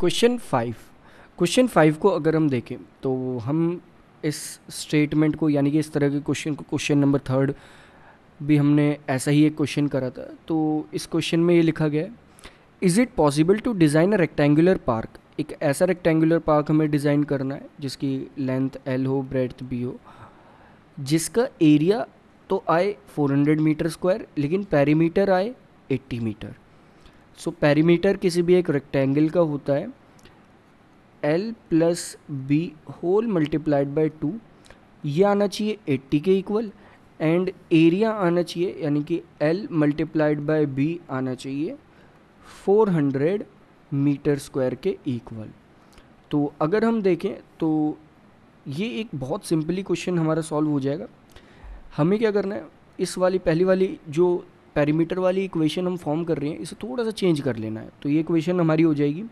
question five question five को अगर हम देखें तो हम इस स्टेटमेंट को यानी कि इस तरह के क्वेश्चन को क्वेश्चन नंबर थर्ड भी हमने ऐसा ही एक क्वेश्चन करा था तो इस क्वेश्चन में ये लिखा गया है is it possible to design a rectangular park एक ऐसा रेक्टेंगुलर पार्क हमें डिज़ाइन करना है जिसकी लेंथ एल हो ब्रेथ बी हो जिसका एरिया तो आए 400 मीटर स्क्वायर लेकिन पैरीमीटर आए 80 मीटर सो so, पेरीमीटर किसी भी एक रेक्टेंगल का होता है L plus B whole multiplied by two ये आना चाहिए एट्टी के इक्वल एंड एरिया आना चाहिए यानी कि एल मल्टीप्लाइड बाई बी आना चाहिए फोर हंड्रेड मीटर स्क्वायर के इक्वल तो अगर हम देखें तो ये एक बहुत सिंपली क्वेश्चन हमारा सॉल्व हो जाएगा हमें क्या करना है इस वाली पहली वाली जो पैरीमीटर वाली इक्वेशन हम फॉर्म कर रहे हैं इसे थोड़ा सा चेंज कर लेना है तो ये इक्वेशन हमारी हो जाएगी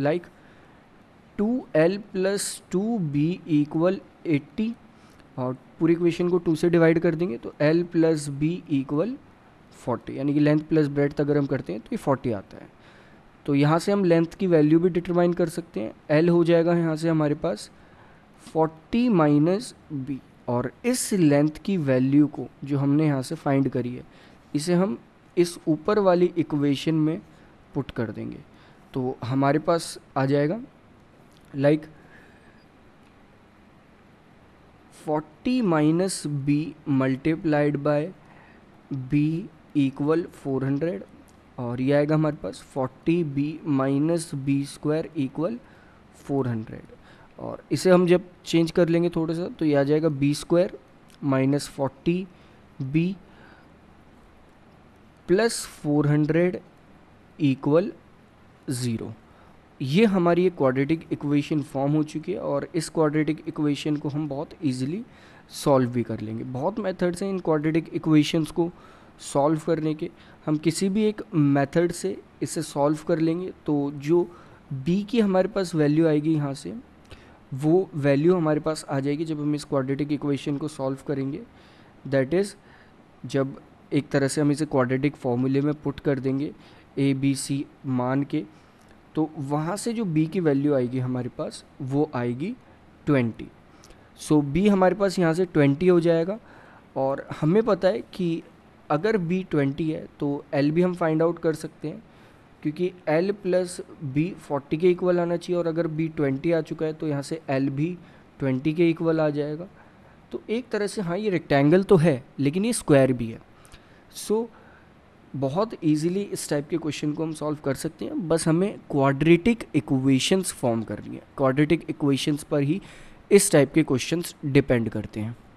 like two L plus two B equal eighty और पूरी इक्वेशन को टू से डिवाइड कर देंगे तो L plus B equal forty यानी कि लेंथ प्लस ब्रेथ अगर हम करते हैं तो ये फोर्टी आता है तो यहाँ से हम लेंथ की वैल्यू भी डिटरमाइन कर सकते हैं एल हो जाएगा यहाँ से हमारे पास फोर्टी माइनस बी और इस लेंथ की वैल्यू को जो हमने यहाँ से फाइंड करी है इसे हम इस ऊपर वाली इक्वेशन में पुट कर देंगे तो हमारे पास आ जाएगा like forty minus B multiplied by B equal four hundred और ये आएगा हमारे पास forty B minus B square equal four hundred और इसे हम जब चेंज कर लेंगे थोड़ा सा तो ये आ जाएगा B square minus forty B plus four hundred equal zero ये हमारी एक क्वाड्रेटिक इक्वेशन फॉर्म हो चुकी है और इस क्वाड्रेटिक इक्वेशन को हम बहुत इजीली सॉल्व भी कर लेंगे बहुत मेथड्स हैं इन क्वाड्रेटिक इक्वेशंस को सॉल्व करने के हम किसी भी एक मेथड से इसे सॉल्व कर लेंगे तो जो बी की हमारे पास वैल्यू आएगी यहाँ से वो वैल्यू हमारे पास आ जाएगी जब हम इस क्वाड्रेटिक इक्वेशन को सॉल्व करेंगे दैट इज़ जब एक तरह से हम इसे क्वाड्रेटिक फॉर्मूले में पुट कर देंगे ए बी सी मान के तो वहाँ से जो बी की वैल्यू आएगी हमारे पास वो आएगी ट्वेंटी सो बी हमारे पास यहाँ से ट्वेंटी हो जाएगा और हमें पता है कि अगर बी ट्वेंटी है तो एल भी हम फाइंड आउट कर सकते हैं क्योंकि एल प्लस बी फोर्टी के इक्वल आना चाहिए और अगर बी ट्वेंटी आ चुका है तो यहाँ से एल भी ट्वेंटी के इक्वल आ जाएगा तो एक तरह से हाँ ये रेक्टेंगल तो है लेकिन ये स्क्वायर भी है सो so, बहुत इजीली इस टाइप के क्वेश्चन को हम सॉल्व कर सकते हैं बस हमें क्वाड्रेटिक इक्वेशंस फॉर्म करनी है क्वाड्रेटिक इक्वेशंस पर ही इस टाइप के क्वेश्चंस डिपेंड करते हैं